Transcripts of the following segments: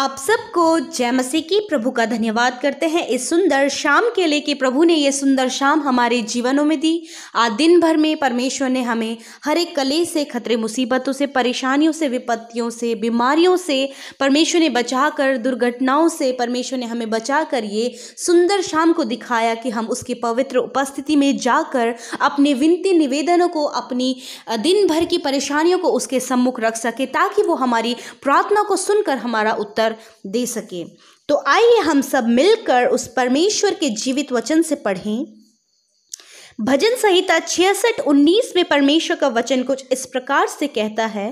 आप सबको जय मसीह की प्रभु का धन्यवाद करते हैं इस सुंदर शाम के लिए कि प्रभु ने ये सुंदर शाम हमारे जीवनों में दी आज दिन भर में परमेश्वर ने हमें हर एक कले से खतरे मुसीबतों से परेशानियों से विपत्तियों से बीमारियों से परमेश्वर ने बचा कर दुर्घटनाओं से परमेश्वर ने हमें बचा कर ये सुंदर शाम को दिखाया कि हम उसकी पवित्र उपस्थिति में जाकर अपने विनती निवेदनों को अपनी दिन भर की परेशानियों को उसके सम्मुख रख सके ताकि वो हमारी प्रार्थना को सुनकर हमारा उत्तर उत्तर दे सके तो आइए हम सब मिलकर उस परमेश्वर के जीवित वचन से पढ़ें भजन संहिता छियासठ उन्नीस में परमेश्वर का वचन कुछ इस प्रकार से कहता है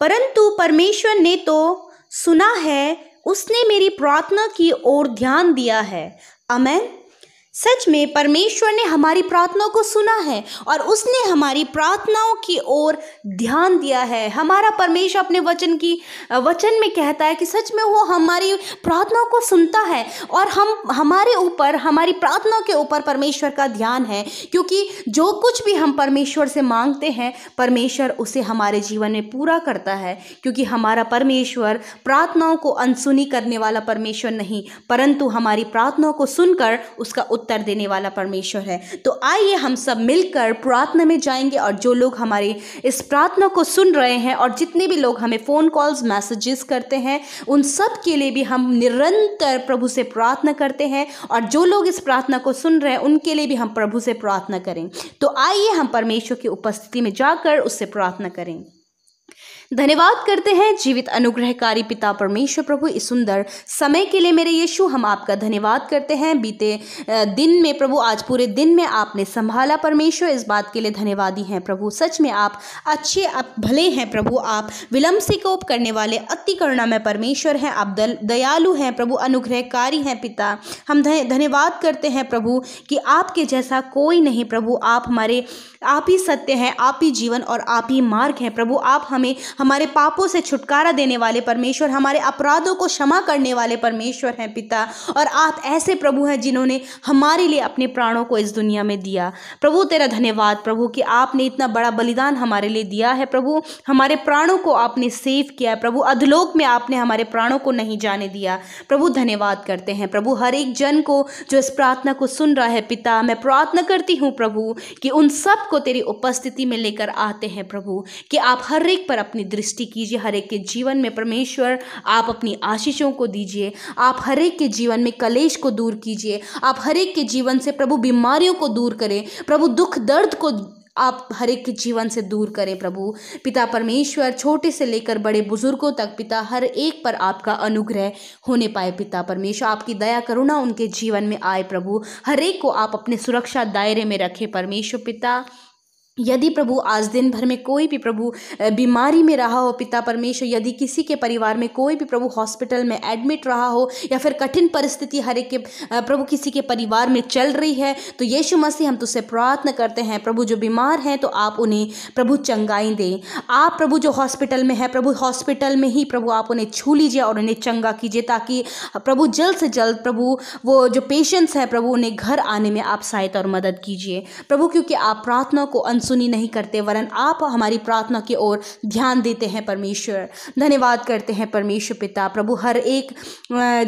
परंतु परमेश्वर ने तो सुना है उसने मेरी प्रार्थना की ओर ध्यान दिया है अमेन सच में परमेश्वर ने हमारी प्रार्थनाओं को सुना है और उसने हमारी प्रार्थनाओं की ओर ध्यान दिया है हमारा परमेश्वर अपने वचन की वचन में कहता है कि सच में वो हमारी प्रार्थनाओं को सुनता है और हम हमारे ऊपर हमारी प्रार्थनाओं के ऊपर परमेश्वर का ध्यान है क्योंकि जो कुछ भी हम परमेश्वर से मांगते हैं परमेश्वर उसे हमारे जीवन में पूरा करता है क्योंकि हमारा परमेश्वर प्रार्थनाओं को अनसुनी करने वाला परमेश्वर नहीं परंतु हमारी प्रार्थनाओं को सुनकर उसका उत्तर उत्तर देने वाला परमेश्वर है तो आइए हम सब मिलकर प्रार्थना में जाएंगे और जो लोग हमारे इस प्रार्थना को सुन रहे हैं और जितने भी लोग हमें फ़ोन कॉल्स मैसेजेस करते हैं उन सब के लिए भी हम निरंतर प्रभु से प्रार्थना करते हैं और जो लोग इस प्रार्थना को सुन रहे हैं उनके लिए भी हम प्रभु से प्रार्थना करें तो आइए हम परमेश्वर की उपस्थिति में जाकर उससे प्रार्थना करें धन्यवाद करते हैं जीवित अनुग्रहकारी पिता परमेश्वर प्रभु इस सुंदर समय के लिए मेरे यीशु हम आपका धन्यवाद करते हैं बीते दिन में प्रभु आज पूरे दिन में आपने संभाला परमेश्वर इस बात के लिए धन्यवादी हैं प्रभु सच में आप अच्छे आप भले हैं प्रभु आप विलंब से कोप करने वाले अति करुणा में परमेश्वर हैं आप दल, दयालु हैं प्रभु अनुग्रहकारी हैं पिता हम धन्यवाद करते हैं प्रभु कि आपके जैसा कोई नहीं प्रभु आप हमारे आप ही सत्य हैं आप ही जीवन और आप ही मार्ग हैं प्रभु आप हमें हमारे पापों से छुटकारा देने वाले परमेश्वर हमारे अपराधों को क्षमा करने वाले परमेश्वर हैं पिता और आप ऐसे प्रभु हैं जिन्होंने हमारे लिए अपने प्राणों को इस दुनिया में दिया प्रभु तेरा धन्यवाद प्रभु कि आपने इतना बड़ा बलिदान हमारे लिए दिया है प्रभु हमारे प्राणों को आपने सेव किया है प्रभु अधलोक में आपने हमारे प्राणों को नहीं जाने दिया प्रभु धन्यवाद करते हैं प्रभु हर एक जन को जो इस प्रार्थना को सुन रहा है पिता मैं प्रार्थना करती हूँ प्रभु कि उन सब को तेरी उपस्थिति में लेकर आते हैं प्रभु कि आप हर एक पर अपनी दृष्टि कीजिए हर एक के जीवन में परमेश्वर आप अपनी आशीषों को दीजिए आप हर एक के जीवन में कलेश को दूर कीजिए आप हर एक के जीवन से प्रभु बीमारियों को दूर करें प्रभु दुख दर्द को आप हर एक के जीवन से दूर करें प्रभु पिता परमेश्वर छोटे से लेकर बड़े बुजुर्गों तक पिता हर एक पर आपका अनुग्रह होने पाए पिता परमेश्वर आपकी दया करुणा उनके जीवन में आए प्रभु हर एक को आप अपने सुरक्षा दायरे में रखें परमेश्वर पिता यदि प्रभु आज दिन भर में कोई भी प्रभु बीमारी में रहा हो पिता परमेश्वर यदि किसी के परिवार में कोई भी प्रभु हॉस्पिटल में एडमिट रहा हो या फिर कठिन परिस्थिति हर एक के प्रभु किसी के परिवार में चल रही है तो यीशु मसीह हम तुझसे प्रार्थना करते हैं प्रभु जो बीमार हैं तो आप उन्हें प्रभु चंगाई दें आप प्रभु जो हॉस्पिटल में है प्रभु हॉस्पिटल में ही प्रभु आप उन्हें छू लीजिए और उन्हें चंगा कीजिए ताकि प्रभु जल्द से जल्द प्रभु वो जो पेशेंट्स हैं प्रभु उन्हें घर आने में आप सहायता और मदद कीजिए प्रभु क्योंकि आप प्रार्थना को अंश अनसुनी नहीं करते वरन आप हमारी प्रार्थना की ओर ध्यान देते हैं परमेश्वर धन्यवाद करते हैं परमेश्वर पिता प्रभु हर एक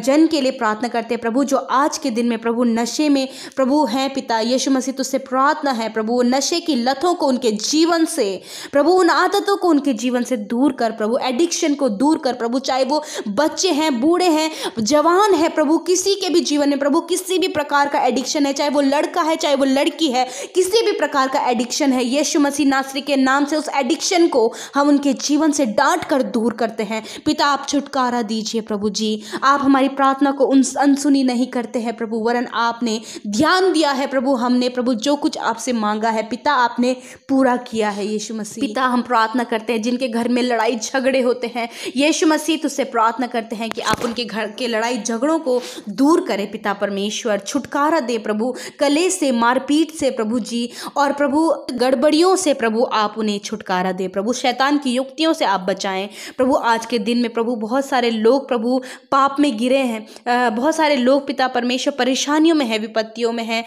जन के लिए प्रार्थना करते हैं प्रभु जो आज के दिन में प्रभु नशे में प्रभु हैं पिता यीशु मसीह तुझसे तो प्रार्थना है प्रभु नशे की लतों को उनके जीवन से प्रभु उन आदतों को उनके जीवन से दूर कर प्रभु एडिक्शन को दूर कर प्रभु चाहे वो बच्चे हैं बूढ़े हैं जवान है प्रभु किसी के भी जीवन में प्रभु किसी भी प्रकार का एडिक्शन है चाहे वो लड़का है चाहे वो लड़की है किसी भी प्रकार का एडिक्शन है यीशु मसीह नासरी के नाम से उस एडिक्शन को हम उनके जीवन से डांट कर दूर करते हैं पिता आप छुटकारा दीजिए प्रभु जी आप हमारी प्रार्थना को उन अनसुनी नहीं करते हैं प्रभु वरन आपने ध्यान दिया है प्रभु हमने प्रभु जो कुछ आपसे मांगा है पिता आपने पूरा किया है यीशु मसीह पिता हम प्रार्थना करते हैं जिनके घर में लड़ाई झगड़े होते हैं यीशु मसीह तुझसे प्रार्थना करते हैं कि आप उनके घर के लड़ाई झगड़ों को दूर करें पिता परमेश्वर छुटकारा दे प्रभु कले से मारपीट से प्रभु जी और प्रभु गढ़ गड़बड़ियों से प्रभु आप उन्हें छुटकारा दे प्रभु शैतान की युक्तियों से आप बचाएं प्रभु आज के दिन में प्रभु बहुत सारे लोग प्रभु पाप में गिरे हैं बहुत सारे लोग पिता परमेश्वर परेशानियों में है विपत्तियों में है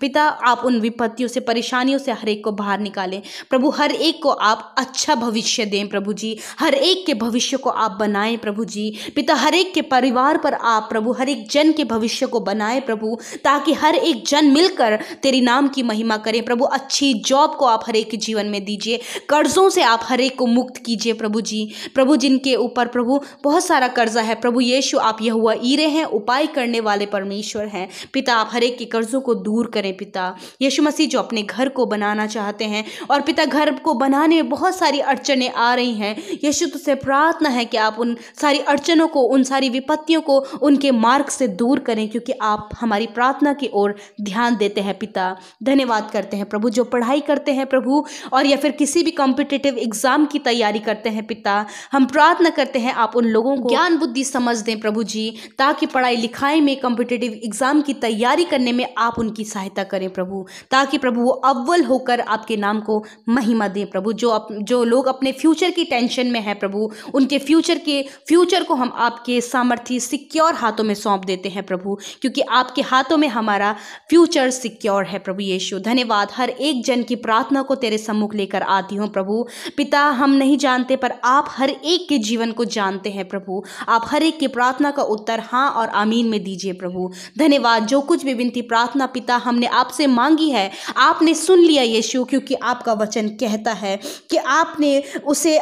पिता आप उन विपत्तियों से परेशानियों से हर एक को बाहर निकालें प्रभु हर एक को आप अच्छा भविष्य दें प्रभु जी हर एक के भविष्य को आप बनाएं प्रभु जी पिता हर एक के परिवार पर आप प्रभु हर एक जन के भविष्य को बनाएं प्रभु ताकि हर एक जन मिलकर तेरी नाम की महिमा करें प्रभु अच्छी जॉब को आप हरेक एक जीवन में दीजिए कर्ज़ों से आप हरेक को मुक्त कीजिए प्रभु जी प्रभु जिनके ऊपर प्रभु बहुत सारा कर्जा है प्रभु यीशु आप यह हुआ ईरे हैं उपाय करने वाले परमेश्वर हैं पिता आप हरेक के कर्ज़ों को दूर करें पिता यीशु मसीह जो अपने घर को बनाना चाहते हैं और पिता घर को बनाने में बहुत सारी अड़चने आ रही हैं यीशु तुझसे प्रार्थना है कि आप उन सारी अड़चनों को उन सारी विपत्तियों को उनके मार्ग से दूर करें क्योंकि आप हमारी प्रार्थना की ओर ध्यान देते हैं पिता धन्यवाद करते हैं प्रभु जो पढ़ाई करते हैं हैं प्रभु और या फिर किसी भी कॉम्पिटिटिव एग्जाम की तैयारी करते हैं पिता हम प्रार्थना करते हैं आप उन लोगों को ज्ञान बुद्धि समझ दें प्रभु जी ताकि पढ़ाई लिखाई में कॉम्पिटेटिव एग्जाम की तैयारी करने में आप उनकी सहायता करें प्रभु ताकि प्रभु वो अव्वल होकर आपके नाम को महिमा दें प्रभु जो अप, जो लोग अपने फ्यूचर की टेंशन में है प्रभु उनके फ्यूचर के फ्यूचर को हम आपके सामर्थ्य सिक्योर हाथों में सौंप देते हैं प्रभु क्योंकि आपके हाथों में हमारा फ्यूचर सिक्योर है प्रभु यीशु धन्यवाद हर एक जन की प्रार्थना आत्मा को तेरे सम्मुख लेकर आती हूँ प्रभु पिता हम नहीं जानते पर आप हर एक के जीवन को जानते हैं प्रभु आप हर एक की प्रार्थना का उत्तर हाँ और आमीन में दीजिए प्रभु धन्यवाद जो कुछ भी विनती प्रार्थना पिता हमने आपसे मांगी है आपने सुन लिया यीशु क्योंकि आपका वचन कहता है कि आपने उसे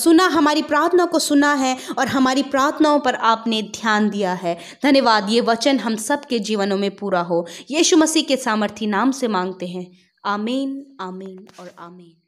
सुना हमारी प्रार्थना को सुना है और हमारी प्रार्थनाओं पर आपने ध्यान दिया है धन्यवाद ये वचन हम सब के जीवनों में पूरा हो यीशु मसीह के सामर्थी नाम से मांगते हैं আমিন Amin, or Amen.